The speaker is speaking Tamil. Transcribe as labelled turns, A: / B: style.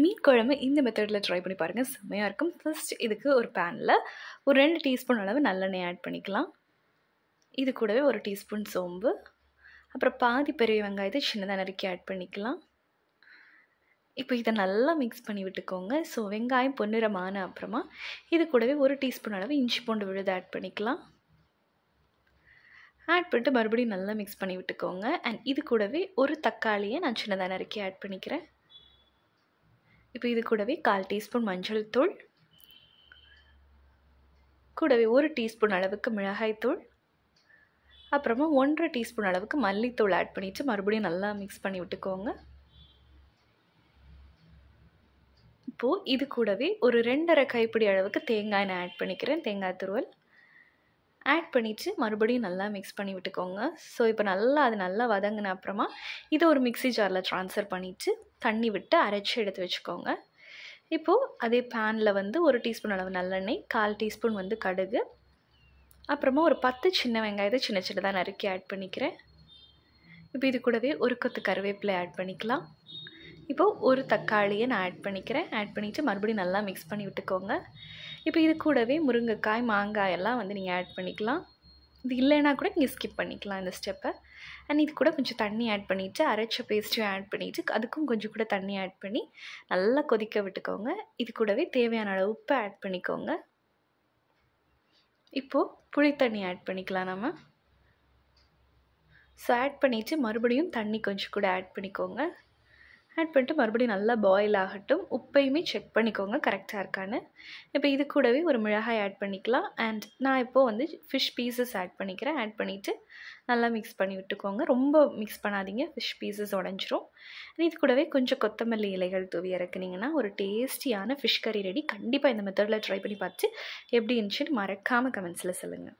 A: மீன் குழம்பு இந்த மெத்தடில் ட்ரை பண்ணி பாருங்கள் செம்மையாக இருக்கும் ஃபஸ்ட் இதுக்கு ஒரு பேனில் ஒரு ரெண்டு டீஸ்பூன் அளவு நல்லெண்ணெய் ஆட் பண்ணிக்கலாம் இது கூடவே ஒரு டீஸ்பூன் சோம்பு அப்புறம் பாதி பெரிய வெங்காயத்தை சின்னதாக நறுக்கி ஆட் பண்ணிக்கலாம் இப்போ இதை நல்லா மிக்ஸ் பண்ணி விட்டுக்கோங்க ஸோ வெங்காயம் பொன்னிறமான அப்புறமா இது கூடவே ஒரு டீஸ்பூன் அளவு இஞ்சி பூண்டு விழுது ஆட் பண்ணிக்கலாம் ஆட் பண்ணிட்டு மறுபடியும் நல்லா மிக்ஸ் பண்ணி விட்டுக்கோங்க அண்ட் இது கூடவே ஒரு தக்காளியை நான் சின்னதாக நறுக்கி ஆட் பண்ணிக்கிறேன் இப்போ இது கூடவே கால் டீஸ்பூன் மஞ்சள் தூள் கூடவே ஒரு டீஸ்பூன் அளவுக்கு மிளகாய்த்தூள் அப்புறமா ஒன்றரை டீஸ்பூன் அளவுக்கு மல்லித்தூள் ஆட் பண்ணிவிட்டு மறுபடியும் நல்லா மிக்ஸ் பண்ணி விட்டுக்கோங்க இப்போது இது கூடவே ஒரு ரெண்டரை கைப்பிடி அளவுக்கு தேங்காய் நான் ஆட் பண்ணிக்கிறேன் தேங்காய் துருவல் ஆட் பண்ணிவிட்டு மறுபடியும் நல்லா மிக்ஸ் பண்ணி விட்டுக்கோங்க ஸோ இப்போ நல்லா அது நல்லா வதங்கின அப்புறமா இதை ஒரு மிக்சி ஜாரில் ட்ரான்ஸ்ஃபர் பண்ணிவிட்டு தண்ணி விட்டு அரைச்சி எடுத்து வச்சுக்கோங்க இப்போது அதே பேனில் வந்து ஒரு டீஸ்பூன் அளவு நல்லெண்ணெய் கால் டீஸ்பூன் வந்து கடுகு அப்புறமா ஒரு பத்து சின்ன வெங்காயத்தை சின்ன சின்னதாக நறுக்கி ஆட் பண்ணிக்கிறேன் இப்போ இது கூடவே ஒரு கொத்து கருவேப்பிலை ஆட் பண்ணிக்கலாம் இப்போது ஒரு தக்காளியை நான் ஆட் பண்ணிக்கிறேன் ஆட் பண்ணிவிட்டு மறுபடியும் நல்லா மிக்ஸ் பண்ணி விட்டுக்கோங்க இப்போ இது கூடவே முருங்கைக்காய் மாங்காய் எல்லாம் வந்து நீங்கள் ஆட் பண்ணிக்கலாம் இது இல்லைன்னா கூட நீங்கள் ஸ்கிப் பண்ணிக்கலாம் இந்த ஸ்டெப்பை அண்ட் இது கூட கொஞ்சம் தண்ணி ஆட் பண்ணிவிட்டு அரைச்ச பேஸ்ட்டையும் ஆட் பண்ணிவிட்டு அதுக்கும் கொஞ்சம் கூட தண்ணி ஆட் பண்ணி நல்லா கொதிக்க விட்டுக்கோங்க இது கூடவே தேவையான அளவு உப்பு ஆட் பண்ணிக்கோங்க இப்போது புளித்தண்ணி ஆட் பண்ணிக்கலாம் நம்ம ஸோ ஆட் பண்ணிவிட்டு மறுபடியும் தண்ணி கொஞ்சம் கூட ஆட் பண்ணிக்கோங்க ஆட் பண்ணிட்டு மறுபடியும் நல்லா பாயில் ஆகட்டும் உப்பையுமே செக் பண்ணிக்கோங்க கரெக்டாக இருக்கான்னு இப்போ இது கூடவே ஒரு மிளகாய் ஆட் பண்ணிக்கலாம் அண்ட் நான் இப்போது வந்து ஃபிஷ் பீசஸ் ஆட் பண்ணிக்கிறேன் ஆட் பண்ணிவிட்டு நல்லா மிக்ஸ் பண்ணி விட்டுக்கோங்க ரொம்ப மிக்ஸ் பண்ணாதீங்க ஃபிஷ் பீசஸ் உடஞ்சிரும் இது கூடவே கொஞ்சம் கொத்தமல்லி இலைகள் தூவி இறக்குனிங்கன்னா ஒரு டேஸ்டியான ஃபிஷ் கறி ரெடி கண்டிப்பாக இந்த மெத்தடில் ட்ரை பண்ணி பார்த்து எப்படி இருந்துச்சுன்னு மறக்காமல் கமெண்ட்ஸில் சொல்லுங்கள்